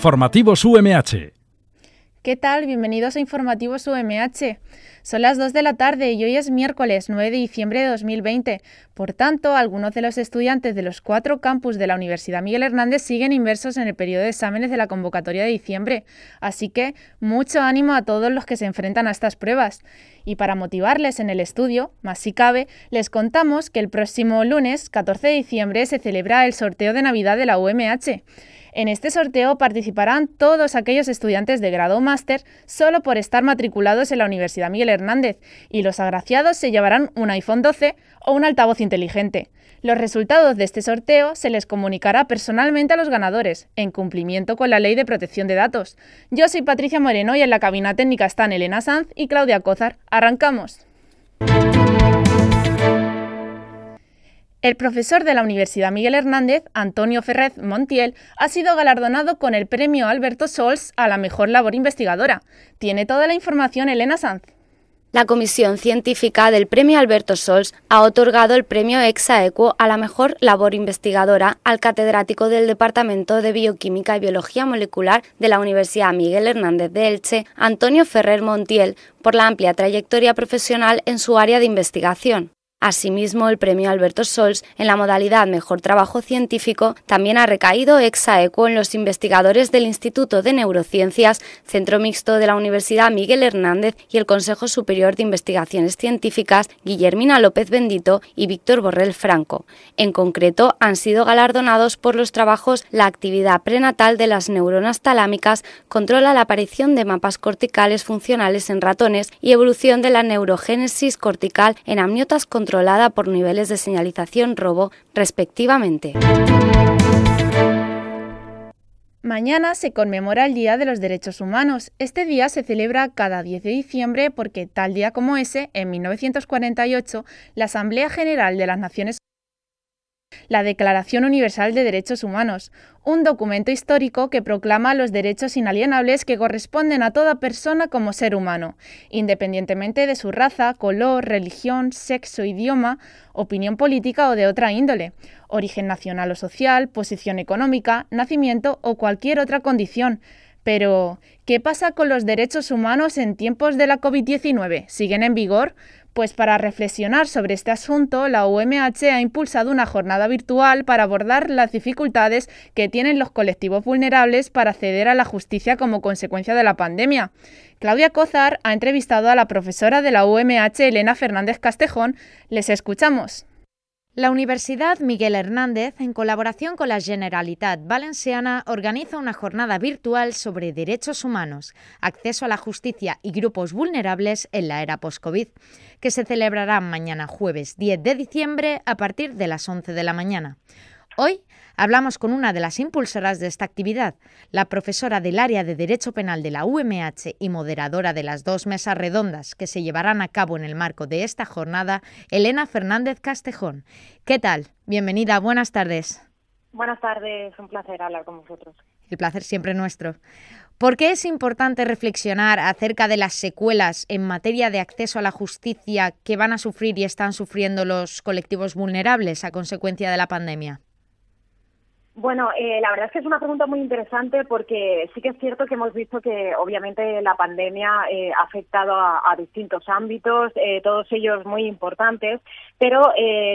Informativos UMH. ¿Qué tal? Bienvenidos a Informativos UMH. Son las 2 de la tarde y hoy es miércoles 9 de diciembre de 2020. Por tanto, algunos de los estudiantes de los cuatro campus de la Universidad Miguel Hernández siguen inversos en el periodo de exámenes de la convocatoria de diciembre. Así que mucho ánimo a todos los que se enfrentan a estas pruebas. Y para motivarles en el estudio, más si cabe, les contamos que el próximo lunes, 14 de diciembre, se celebra el sorteo de Navidad de la UMH. En este sorteo participarán todos aquellos estudiantes de grado o máster solo por estar matriculados en la Universidad Miguel Hernández y los agraciados se llevarán un iPhone 12 o un altavoz inteligente. Los resultados de este sorteo se les comunicará personalmente a los ganadores, en cumplimiento con la Ley de Protección de Datos. Yo soy Patricia Moreno y en la cabina técnica están Elena Sanz y Claudia Cózar. ¡Arrancamos! El profesor de la Universidad Miguel Hernández, Antonio Ferrer Montiel, ha sido galardonado con el premio Alberto Sols a la mejor labor investigadora. Tiene toda la información Elena Sanz. La Comisión Científica del Premio Alberto Sols ha otorgado el premio Exaequo a la mejor labor investigadora al catedrático del Departamento de Bioquímica y Biología Molecular de la Universidad Miguel Hernández de Elche, Antonio Ferrer Montiel, por la amplia trayectoria profesional en su área de investigación. Asimismo, el premio Alberto Sols en la modalidad Mejor Trabajo Científico también ha recaído ex aequo en los investigadores del Instituto de Neurociencias, Centro Mixto de la Universidad Miguel Hernández y el Consejo Superior de Investigaciones Científicas Guillermina López Bendito y Víctor Borrell Franco. En concreto, han sido galardonados por los trabajos La actividad prenatal de las neuronas talámicas controla la aparición de mapas corticales funcionales en ratones y evolución de la neurogénesis cortical en amniotas controladas controlada por niveles de señalización robo, respectivamente. Mañana se conmemora el Día de los Derechos Humanos. Este día se celebra cada 10 de diciembre porque tal día como ese, en 1948, la Asamblea General de las Naciones la Declaración Universal de Derechos Humanos, un documento histórico que proclama los derechos inalienables que corresponden a toda persona como ser humano, independientemente de su raza, color, religión, sexo, idioma, opinión política o de otra índole, origen nacional o social, posición económica, nacimiento o cualquier otra condición. Pero, ¿qué pasa con los derechos humanos en tiempos de la COVID-19? ¿Siguen en vigor? Pues para reflexionar sobre este asunto, la UMH ha impulsado una jornada virtual para abordar las dificultades que tienen los colectivos vulnerables para acceder a la justicia como consecuencia de la pandemia. Claudia Cozar ha entrevistado a la profesora de la UMH, Elena Fernández Castejón. Les escuchamos. La Universidad Miguel Hernández, en colaboración con la Generalitat Valenciana, organiza una jornada virtual sobre derechos humanos, acceso a la justicia y grupos vulnerables en la era post-COVID, que se celebrará mañana jueves 10 de diciembre a partir de las 11 de la mañana. Hoy hablamos con una de las impulsoras de esta actividad, la profesora del área de Derecho Penal de la UMH y moderadora de las dos mesas redondas que se llevarán a cabo en el marco de esta jornada, Elena Fernández Castejón. ¿Qué tal? Bienvenida, buenas tardes. Buenas tardes, un placer hablar con vosotros. El placer siempre nuestro. ¿Por qué es importante reflexionar acerca de las secuelas en materia de acceso a la justicia que van a sufrir y están sufriendo los colectivos vulnerables a consecuencia de la pandemia? Bueno, eh, la verdad es que es una pregunta muy interesante porque sí que es cierto que hemos visto que obviamente la pandemia eh, ha afectado a, distintos ámbitos, eh, todos ellos muy importantes, pero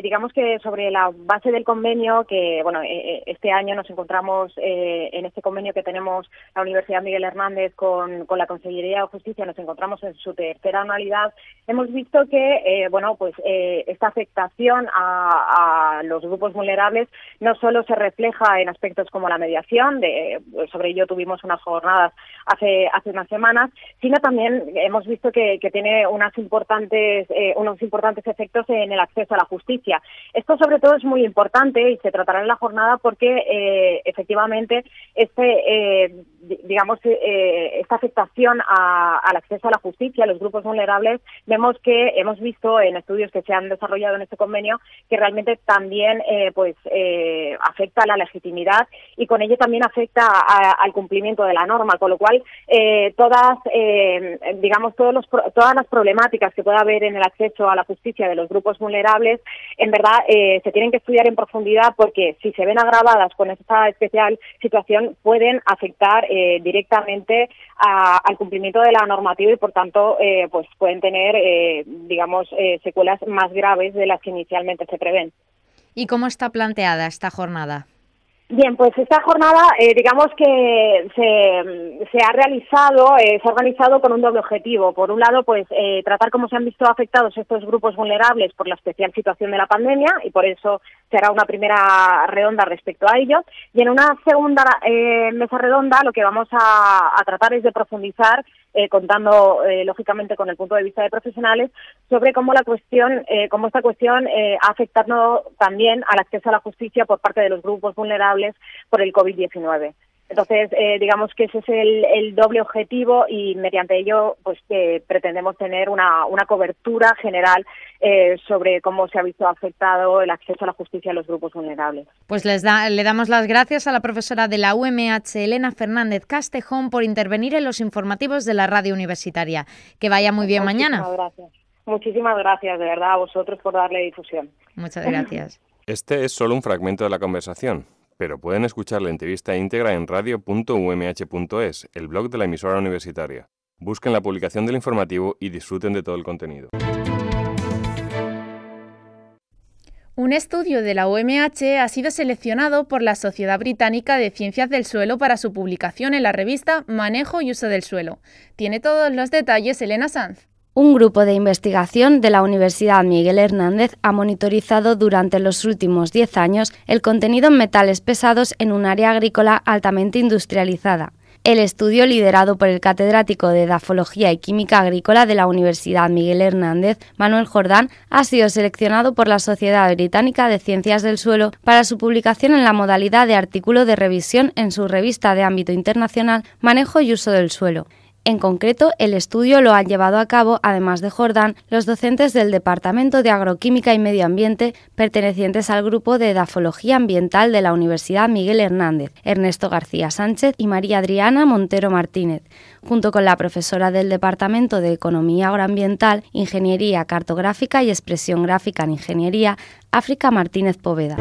digamos que sobre la base del convenio, que bueno, este año nos encontramos en este convenio que tenemos la Universidad Miguel Hernández con, la Consellería de Justicia, nos encontramos en su tercera anualidad, hemos visto que bueno, pues esta afectación a los grupos vulnerables no solo se refleja en aspectos como la mediación, de, eh, sobre ello tuvimos unas jornadas hace, hace unas semanas, sino también hemos visto que, tiene unas importantes, eh, unos importantes efectos en el acceso a la justicia. Esto sobre todo es muy importante y se tratará en la jornada porque eh, efectivamente este digamos, eh, eh, esta afectación a, al acceso a la justicia, a los grupos vulnerables, vemos que hemos visto en estudios que se han desarrollado en este convenio que realmente también eh, pues eh, afecta a la legitimidad y con ello también afecta al cumplimiento de la norma, con lo cual todas, digamos, todos todas las problemáticas que pueda haber en el acceso a la justicia de los grupos vulnerables, en verdad se tienen que estudiar en profundidad porque si se ven agravadas con esta especial situación pueden afectar eh, directamente al cumplimiento de la normativa y por tanto eh, pues pueden tener eh, digamos secuelas más graves de las que inicialmente se prevén. ¿Y cómo está planteada esta jornada? Bien, pues esta jornada, eh, digamos que mm, se, ha realizado, eh, se ha organizado con un doble objetivo. Por un lado, pues eh, tratar cómo se han visto afectados estos grupos vulnerables por la especial situación de la pandemia y por eso se hará una primera redonda respecto a ello. Y en una segunda eh, mesa redonda, lo que vamos a tratar es de profundizar eh, contando eh, lógicamente con el punto de vista de profesionales sobre cómo la cuestión, eh, cómo esta cuestión ha afectado también al acceso a la justicia por parte de los grupos vulnerables por el COVID-19. Entonces, eh, digamos que ese es el, doble objetivo y mediante ello pues eh, pretendemos tener una, cobertura general eh, sobre cómo se ha visto afectado el acceso a la justicia a los grupos vulnerables. Pues les le damos las gracias a la profesora de la UMH, Elena Fernández Castejón, por intervenir en los informativos de la radio universitaria. Que vaya muy bien mañana. Gracias. Muchísimas gracias, de verdad, a vosotros por darle difusión. Muchas gracias. Este es solo un fragmento de la conversación pero pueden escuchar la entrevista íntegra en radio.umh.es, el blog de la emisora universitaria. Busquen la publicación del informativo y disfruten de todo el contenido. Un estudio de la UMH ha sido seleccionado por la Sociedad Británica de Ciencias del Suelo para su publicación en la revista Manejo y Uso del Suelo. Tiene todos los detalles Elena Sanz. Un grupo de investigación de la Universidad Miguel Hernández ha monitorizado durante los últimos 10 años el contenido en metales pesados en un área agrícola altamente industrializada. El estudio, liderado por el catedrático de Edafología y Química Agrícola de la Universidad Miguel Hernández, Manuel Jordán, ha sido seleccionado por la Sociedad Británica de Ciencias del Suelo para su publicación en la modalidad de artículo de revisión en su revista de ámbito internacional Manejo y Uso del Suelo. En concreto, el estudio lo han llevado a cabo, además de Jordán, los docentes del Departamento de Agroquímica y Medio Ambiente, pertenecientes al grupo de Edafología Ambiental de la Universidad Miguel Hernández, Ernesto García Sánchez y María Adriana Montero Martínez, junto con la profesora del Departamento de Economía Agroambiental, Ingeniería Cartográfica y Expresión Gráfica en Ingeniería, África Martínez Poveda.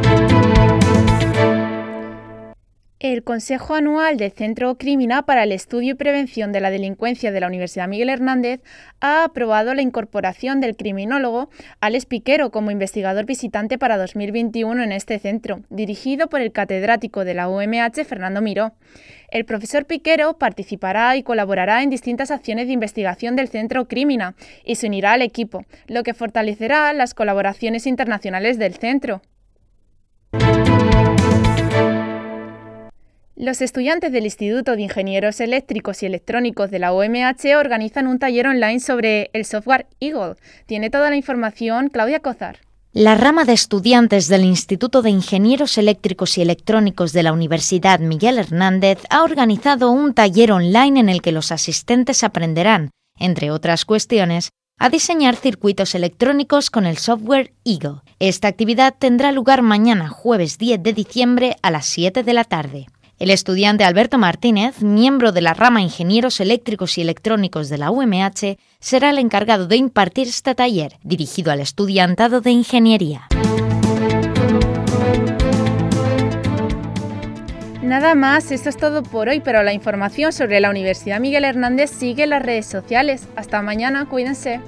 El Consejo Anual del Centro Crimina para el Estudio y Prevención de la Delincuencia de la Universidad Miguel Hernández ha aprobado la incorporación del criminólogo Alex Piquero como investigador visitante para 2021 en este centro, dirigido por el catedrático de la UMH Fernando Miró. El profesor Piquero participará y colaborará en distintas acciones de investigación del Centro Crimina y se unirá al equipo, lo que fortalecerá las colaboraciones internacionales del centro. Los estudiantes del Instituto de Ingenieros Eléctricos y Electrónicos de la OMH organizan un taller online sobre el software Eagle. Tiene toda la información Claudia Cozar. La rama de estudiantes del Instituto de Ingenieros Eléctricos y Electrónicos de la Universidad Miguel Hernández ha organizado un taller online en el que los asistentes aprenderán, entre otras cuestiones, a diseñar circuitos electrónicos con el software Eagle. Esta actividad tendrá lugar mañana, jueves 10 de diciembre, a las 7 de la tarde. El estudiante Alberto Martínez, miembro de la rama Ingenieros Eléctricos y Electrónicos de la UMH, será el encargado de impartir este taller, dirigido al estudiantado de ingeniería. Nada más, esto es todo por hoy, pero la información sobre la Universidad Miguel Hernández sigue en las redes sociales. Hasta mañana, cuídense.